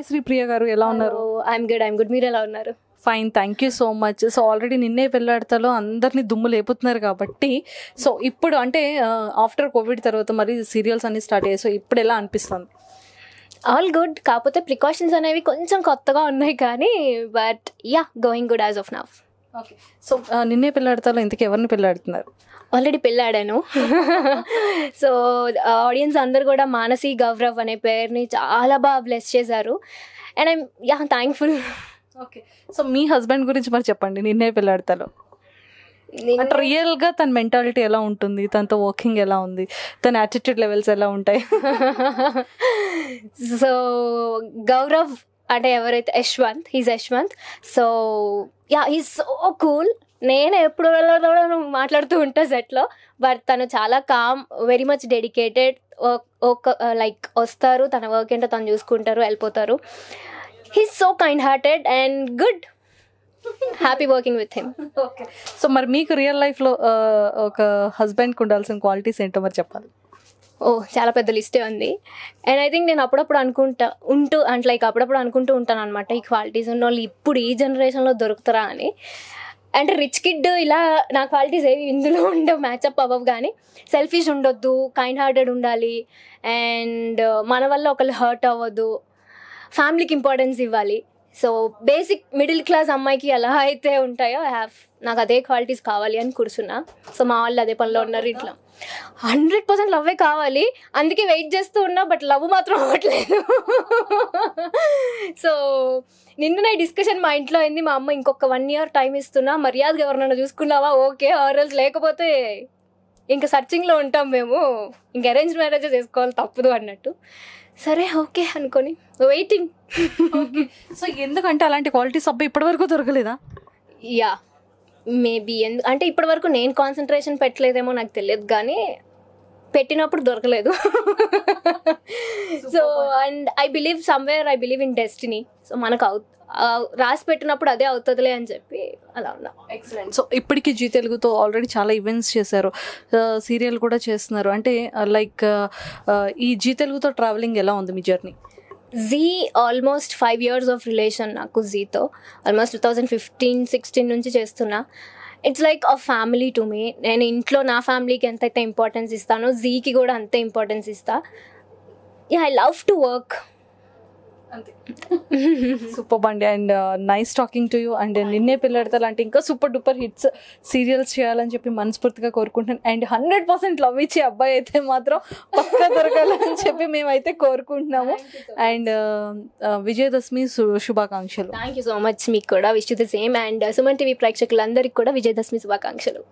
hi ప్రియ గారు ఎలా ఉన్నారు ఐఎమ్ గుడ్ ఐఎమ్ గుడ్ మీరు ఎలా ఉన్నారు fine thank you so much so already నిన్నే పెళ్ళాడతాలో అందరినీ దుమ్ము లేపుతున్నారు కాబట్టి సో ఇప్పుడు అంటే ఆఫ్టర్ కోవిడ్ తర్వాత మరి సీరియల్స్ అన్ని స్టార్ట్ అయ్యాయి సో ఇప్పుడు ఎలా అనిపిస్తుంది ఆల్ గుడ్ కాకపోతే ప్రికాషన్స్ అనేవి కొంచెం కొత్తగా ఉన్నాయి కానీ but yeah going good as of now okay so నిన్నే పెళ్ళాడతాలో ఇంతకు ఎవరిని పెళ్ళాడుతున్నారు ఆల్రెడీ పెళ్ళాడాను సో ఆడియన్స్ అందరు కూడా మానసి గౌరవ్ అనే పేరుని చాలా బాగా బ్లెస్ చేశారు and I'm yeah thankful okay so మీ హస్బెండ్ గురించి మరి చెప్పండి నిన్నే పెళ్ళాడతాలో అంటే రియల్గా తన మెంటాలిటీ ఎలా ఉంటుంది తనతో వర్కింగ్ ఎలా ఉంది తన యాటిట్యూడ్ లెవెల్స్ ఎలా ఉంటాయి సో గౌరవ్ అంటే ఎవరైతే Yashwant he's Yashwant so yeah he's so cool నేను ఎప్పుడు వెళ్ళడం మాట్లాడుతూ ఉంటా సెట్లో బట్ తను చాలా కామ్ వెరీ మచ్ డెడికేటెడ్ ఒక లైక్ వస్తారు తన వర్క్ ఏంటో తను చూసుకుంటారు వెళ్ళిపోతారు he's so kind hearted and good happy working with him so మరి మీకు రియల్ లైఫ్లో uh, ఒక హస్బెండ్కి ఉండాల్సిన క్వాలిటీస్ ఏంటో మరి చెప్పాలి ఓ చాలా పెద్ద లిస్టే ఉంది అండ్ ఐ థింక్ నేను అప్పుడప్పుడు అనుకుంటా ఉంటూ అండ్ లైక్ అప్పుడప్పుడు అనుకుంటూ ఉంటాను అనమాట ఈ క్వాలిటీస్ ఉన్న వాళ్ళు ఇప్పుడు ఈ జనరేషన్లో దొరుకుతారా అని అండ్ రిచ్ కిడ్ ఇలా నా క్వాలిటీస్ ఏవి ఇందులో ఉండవు మ్యాచ్అప్ అవ్వవు కానీ సెల్ఫీస్ ఉండొద్దు కైండ్ హార్టెడ్ ఉండాలి అండ్ uh, మన వల్ల ఒకళ్ళు హర్ట్ అవ్వద్దు ఫ్యామిలీకి ఇంపార్టెన్స్ ఇవ్వాలి సో బేసిక్ మిడిల్ క్లాస్ అమ్మాయికి ఎలా అయితే ఉంటాయో ఐ హ్యావ్ నాకు అదే క్వాలిటీస్ కావాలి అని కూర్చున్నా సో మా వాళ్ళు అదే పనిలో ఉన్నారు ఇట్లా హండ్రెడ్ పర్సెంట్ లవ్వే కావాలి అందుకే వెయిట్ చేస్తూ ఉన్నా బట్ లవ్ మాత్రం అవ్వట్లేదు సో నిన్న డిస్కషన్ మా ఇంట్లో అయింది మా అమ్మ ఇంకొక వన్ ఇయర్ టైం ఇస్తున్నా మర్యాదగా ఎవరినైనా చూసుకున్నావా ఓకే ఆర్ఎల్స్ లేకపోతే ఇంకా సర్చింగ్లో ఉంటాం మేము ఇంకా అరేంజ్ మ్యారేజెస్ చేసుకోవాలి తప్పదు అన్నట్టు సరే ఓకే అనుకోని వెయిటింగ్ సో ఎందుకంటే అలాంటి క్వాలిటీస్ అబ్బాయి ఇప్పటివరకు దొరకలేదా యా మేబీ ఎందు అంటే ఇప్పటివరకు నేను కాన్సన్ట్రేషన్ పెట్టలేదేమో నాకు తెలియదు కానీ పెట్టినప్పుడు దొరకలేదు so and I believe somewhere I believe in destiny so మనకు అవు రాసి పెట్టినప్పుడు అదే అవుతుందిలే అని చెప్పి అలా ఉన్నా ఎక్సలెంట్ సో ఇప్పటికీ జీ తెలుగుతో ఆల్రెడీ చాలా ఈవెంట్స్ చేశారు సీరియల్ uh, కూడా చేస్తున్నారు అంటే లైక్ uh, uh, ఈ జీ తెలుగుతో ట్రావెలింగ్ ఎలా ఉంది మీ journey Zee almost five years of relation నాకు జీతో almost two thousand fifteen sixteen నుంచి చేస్తున్నా it's like a family to me నేను ఇంట్లో నా ఫ్యామిలీకి ఎంతైతే ఇంపార్టెన్స్ ఇస్తానో జీకి కూడా అంతే ఇంపార్టెన్స్ ఇస్తాను yeah I love to work super అండి and nice talking to you and Ninne Pelladatha లాంటి ఇంకా సూపర్ డూపర్ హిట్స్ సీరియల్స్ చేయాలని చెప్పి మనస్ఫూర్తిగా కోరుకుంటున్నాను అండ్ హండ్రెడ్ పర్సెంట్ లవ్ ఇచ్చే అబ్బాయి అయితే మాత్రం పక్క దొరకాలని చెప్పి మేమైతే కోరుకుంటున్నాము అండ్ uh, uh, విజయదశమి శుభాకాంక్షలు థ్యాంక్ యూ సో మచ్ మీకు కూడా wish the same and Suman TV ప్రేక్షకులందరికీ కూడా విజయదశమి శుభాకాంక్షలు